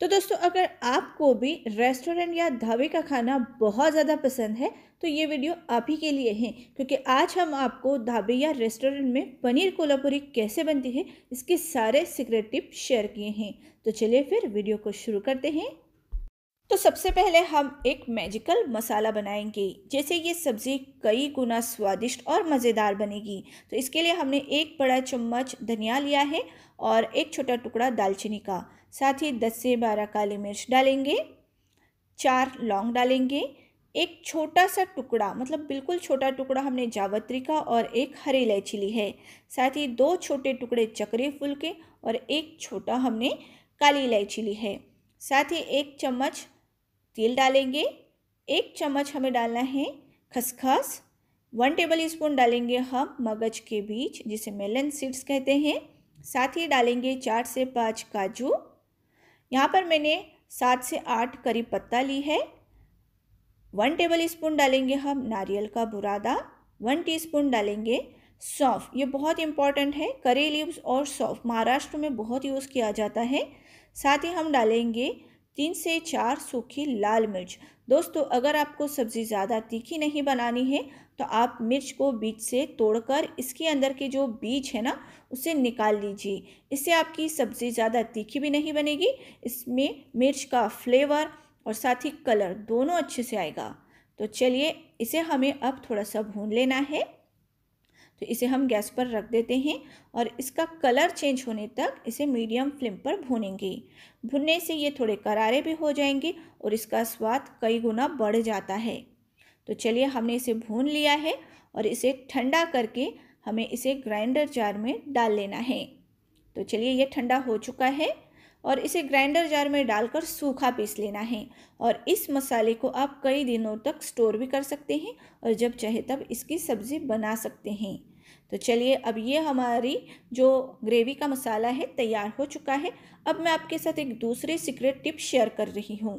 तो दोस्तों अगर आपको भी रेस्टोरेंट या ढाबे का खाना बहुत ज़्यादा पसंद है तो ये वीडियो आप ही के लिए है क्योंकि आज हम आपको ढाबे या रेस्टोरेंट में पनीर कोल्हापुरी कैसे बनती है इसके सारे सीक्रेट टिप शेयर किए हैं तो चलिए फिर वीडियो को शुरू करते हैं तो सबसे पहले हम एक मैजिकल मसाला बनाएंगे जैसे ये सब्ज़ी कई गुना स्वादिष्ट और मज़ेदार बनेगी तो इसके लिए हमने एक बड़ा चम्मच धनिया लिया है और एक छोटा टुकड़ा दालचीनी का साथ ही दस से बारह काली मिर्च डालेंगे चार लौंग डालेंगे एक छोटा सा टुकड़ा मतलब बिल्कुल छोटा टुकड़ा हमने जावत्री का और एक हरी इलायची ली है साथ ही दो छोटे टुकड़े चक्री फूल के और एक छोटा हमने काली इलायची ली है साथ ही एक चम्मच तेल डालेंगे एक चम्मच हमें डालना है खसखस वन टेबल स्पून डालेंगे हम मगज के बीज जिसे मेलन सीड्स कहते हैं साथ ही डालेंगे चार से पाँच काजू यहाँ पर मैंने सात से आठ करी पत्ता ली है वन टेबल स्पून डालेंगे हम नारियल का बुरादा वन टीस्पून डालेंगे सौंफ ये बहुत इंपॉर्टेंट है करी लीव्स और सौंफ महाराष्ट्र में बहुत यूज़ किया जाता है साथ ही हम डालेंगे तीन से चार सूखी लाल मिर्च दोस्तों अगर आपको सब्ज़ी ज़्यादा तीखी नहीं बनानी है तो आप मिर्च को बीच से तोड़कर इसके अंदर के जो बीज है ना उसे निकाल लीजिए इससे आपकी सब्ज़ी ज़्यादा तीखी भी नहीं बनेगी इसमें मिर्च का फ्लेवर और साथ ही कलर दोनों अच्छे से आएगा तो चलिए इसे हमें अब थोड़ा सा भून लेना है तो इसे हम गैस पर रख देते हैं और इसका कलर चेंज होने तक इसे मीडियम फ्लेम पर भूनेंगे भुनने से ये थोड़े करारे भी हो जाएंगे और इसका स्वाद कई गुना बढ़ जाता है तो चलिए हमने इसे भून लिया है और इसे ठंडा करके हमें इसे ग्राइंडर जार में डाल लेना है तो चलिए ये ठंडा हो चुका है और इसे ग्राइंडर जार में डालकर सूखा पीस लेना है और इस मसाले को आप कई दिनों तक स्टोर भी कर सकते हैं और जब चाहे तब इसकी सब्ज़ी बना सकते हैं तो चलिए अब ये हमारी जो ग्रेवी का मसाला है तैयार हो चुका है अब मैं आपके साथ एक दूसरी सीक्रेट टिप शेयर कर रही हूँ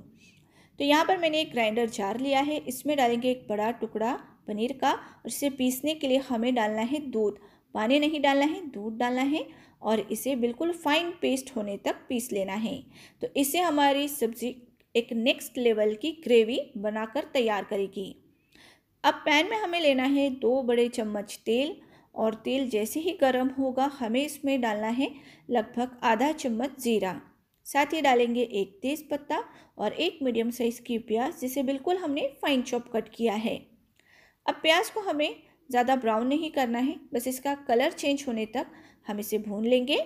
तो यहाँ पर मैंने एक ग्राइंडर जार लिया है इसमें डालेंगे एक बड़ा टुकड़ा पनीर का और इसे पीसने के लिए हमें डालना है दूध पानी नहीं डालना है दूध डालना है और इसे बिल्कुल फाइन पेस्ट होने तक पीस लेना है तो इसे हमारी सब्ज़ी एक नेक्स्ट लेवल की ग्रेवी बनाकर तैयार करेगी अब पैन में हमें लेना है दो बड़े चम्मच तेल और तेल जैसे ही गर्म होगा हमें इसमें डालना है लगभग आधा चम्मच ज़ीरा साथ ही डालेंगे एक तेज़ पत्ता और एक मीडियम साइज़ की प्याज जिसे बिल्कुल हमने फाइन चॉप कट किया है अब प्याज को हमें ज़्यादा ब्राउन नहीं करना है बस इसका कलर चेंज होने तक हम इसे भून लेंगे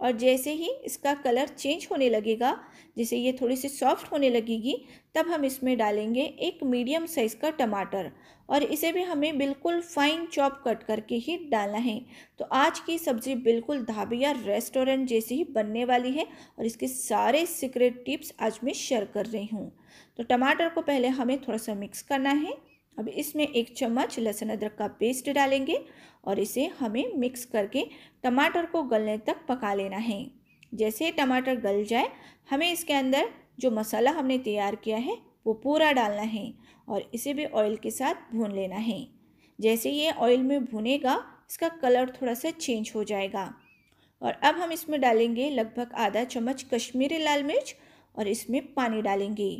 और जैसे ही इसका कलर चेंज होने लगेगा जैसे ये थोड़ी सी सॉफ्ट होने लगेगी तब हम इसमें डालेंगे एक मीडियम साइज़ का टमाटर और इसे भी हमें बिल्कुल फाइन चॉप कट करके ही डालना है तो आज की सब्ज़ी बिल्कुल ढाबे या रेस्टोरेंट जैसी ही बनने वाली है और इसके सारे सीक्रेट टिप्स आज मैं शेयर कर रही हूँ तो टमाटर को पहले हमें थोड़ा सा मिक्स करना है अब इसमें एक चम्मच लहसुन अदरक का पेस्ट डालेंगे और इसे हमें मिक्स करके टमाटर को गलने तक पका लेना है जैसे टमाटर गल जाए हमें इसके अंदर जो मसाला हमने तैयार किया है वो पूरा डालना है और इसे भी ऑयल के साथ भून लेना है जैसे ये ऑयल में भुनेगा इसका कलर थोड़ा सा चेंज हो जाएगा और अब हम इसमें डालेंगे लगभग आधा चम्मच कश्मीरी लाल मिर्च और इसमें पानी डालेंगे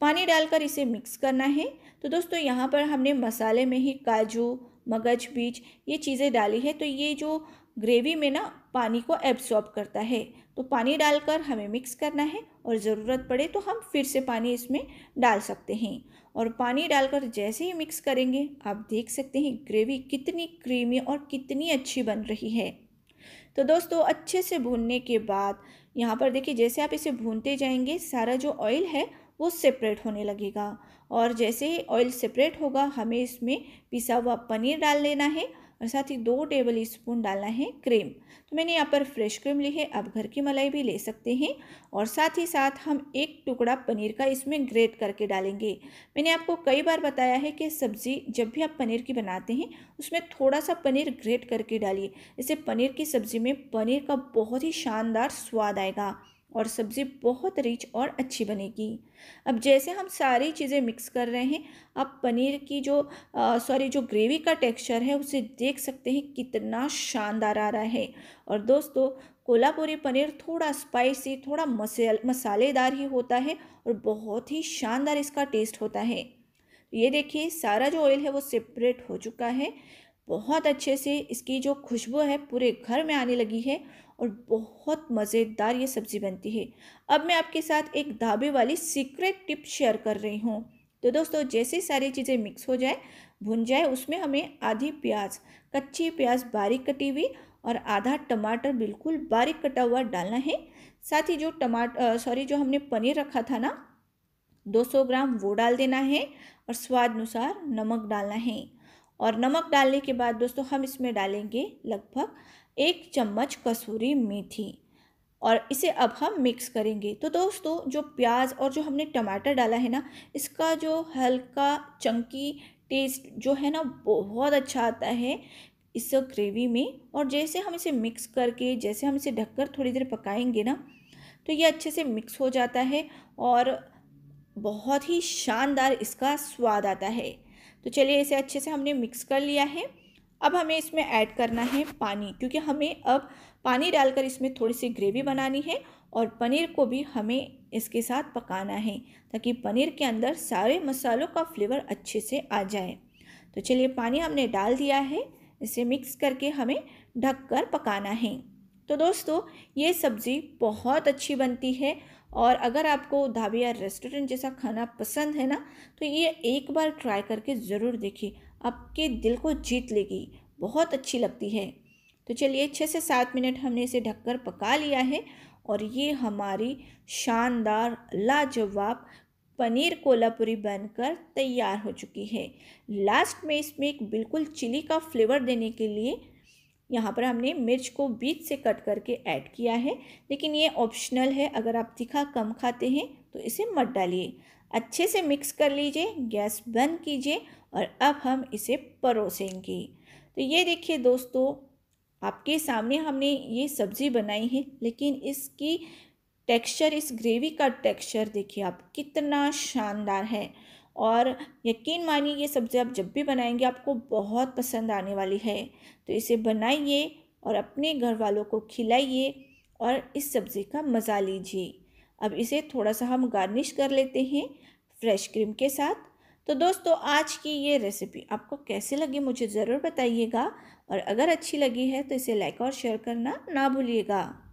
पानी डालकर इसे मिक्स करना है तो दोस्तों यहाँ पर हमने मसाले में ही काजू मगज बीज ये चीज़ें डाली है तो ये जो ग्रेवी में ना पानी को एब्सॉर्ब करता है तो पानी डालकर हमें मिक्स करना है और ज़रूरत पड़े तो हम फिर से पानी इसमें डाल सकते हैं और पानी डालकर जैसे ही मिक्स करेंगे आप देख सकते हैं ग्रेवी कितनी क्रीमी और कितनी अच्छी बन रही है तो दोस्तों अच्छे से भूनने के बाद यहाँ पर देखिए जैसे आप इसे भूनते जाएंगे सारा जो ऑयल है वो सेपरेट होने लगेगा और जैसे ही ऑयल सेपरेट होगा हमें इसमें पिसा हुआ पनीर डाल लेना है और साथ ही दो टेबल स्पून डालना है क्रीम तो मैंने यहाँ पर फ्रेश क्रीम ली है आप घर की मलाई भी ले सकते हैं और साथ ही साथ हम एक टुकड़ा पनीर का इसमें ग्रेट करके डालेंगे मैंने आपको कई बार बताया है कि सब्ज़ी जब भी आप पनीर की बनाते हैं उसमें थोड़ा सा पनीर ग्रेट करके डालिए इससे पनीर की सब्ज़ी में पनीर का बहुत ही शानदार स्वाद आएगा और सब्ज़ी बहुत रिच और अच्छी बनेगी अब जैसे हम सारी चीज़ें मिक्स कर रहे हैं आप पनीर की जो सॉरी जो ग्रेवी का टेक्सचर है उसे देख सकते हैं कितना शानदार आ रहा है और दोस्तों कोल्हापुरी पनीर थोड़ा स्पाइसी थोड़ा मसाल मसालेदार ही होता है और बहुत ही शानदार इसका टेस्ट होता है ये देखिए सारा जो ऑयल है वो सेपरेट हो चुका है बहुत अच्छे से इसकी जो खुशबू है पूरे घर में आने लगी है और बहुत मज़ेदार ये सब्ज़ी बनती है अब मैं आपके साथ एक ढाबे वाली सीक्रेट टिप शेयर कर रही हूँ तो दोस्तों जैसे सारी चीज़ें मिक्स हो जाए भुन जाए उसमें हमें आधी प्याज कच्ची प्याज बारीक कटी हुई और आधा टमाटर बिल्कुल बारीक कटा हुआ डालना है साथ ही जो टमाटर सॉरी जो हमने पनीर रखा था ना 200 ग्राम वो डाल देना है और स्वाद अनुसार नमक डालना है और नमक डालने के बाद दोस्तों हम इसमें डालेंगे लगभग एक चम्मच कसूरी मेथी और इसे अब हम मिक्स करेंगे तो दोस्तों जो प्याज और जो हमने टमाटर डाला है ना इसका जो हल्का चंकी टेस्ट जो है ना बहुत अच्छा आता है इस ग्रेवी में और जैसे हम इसे मिक्स करके जैसे हम इसे ढककर थोड़ी देर पकाएंगे ना तो ये अच्छे से मिक्स हो जाता है और बहुत ही शानदार इसका स्वाद आता है तो चलिए इसे अच्छे से हमने मिक्स कर लिया है अब हमें इसमें ऐड करना है पानी क्योंकि हमें अब पानी डालकर इसमें थोड़ी सी ग्रेवी बनानी है और पनीर को भी हमें इसके साथ पकाना है ताकि पनीर के अंदर सारे मसालों का फ्लेवर अच्छे से आ जाए तो चलिए पानी हमने डाल दिया है इसे मिक्स करके हमें ढक कर पकाना है तो दोस्तों ये सब्ज़ी बहुत अच्छी बनती है और अगर आपको ढाबे या रेस्टोरेंट जैसा खाना पसंद है ना तो ये एक बार ट्राई करके ज़रूर देखिए आपके दिल को जीत लेगी बहुत अच्छी लगती है तो चलिए छः से सात मिनट हमने इसे ढककर पका लिया है और ये हमारी शानदार लाजवाब पनीर कोल्हापुरी बनकर तैयार हो चुकी है लास्ट में इसमें एक बिल्कुल चिली का फ्लेवर देने के लिए यहाँ पर हमने मिर्च को बीच से कट करके ऐड किया है लेकिन ये ऑप्शनल है अगर आप तीखा कम खाते हैं तो इसे मत डालिए अच्छे से मिक्स कर लीजिए गैस बंद कीजिए और अब हम इसे परोसेंगे तो ये देखिए दोस्तों आपके सामने हमने ये सब्ज़ी बनाई है लेकिन इसकी टेक्सचर इस ग्रेवी का टेक्सचर देखिए आप कितना शानदार है और यकीन मानिए ये सब्ज़ी आप जब भी बनाएंगे आपको बहुत पसंद आने वाली है तो इसे बनाइए और अपने घर वालों को खिलाइए और इस सब्ज़ी का मज़ा लीजिए अब इसे थोड़ा सा हम गार्निश कर लेते हैं फ्रेश क्रीम के साथ तो दोस्तों आज की ये रेसिपी आपको कैसे लगी मुझे ज़रूर बताइएगा और अगर अच्छी लगी है तो इसे लाइक और शेयर करना ना भूलिएगा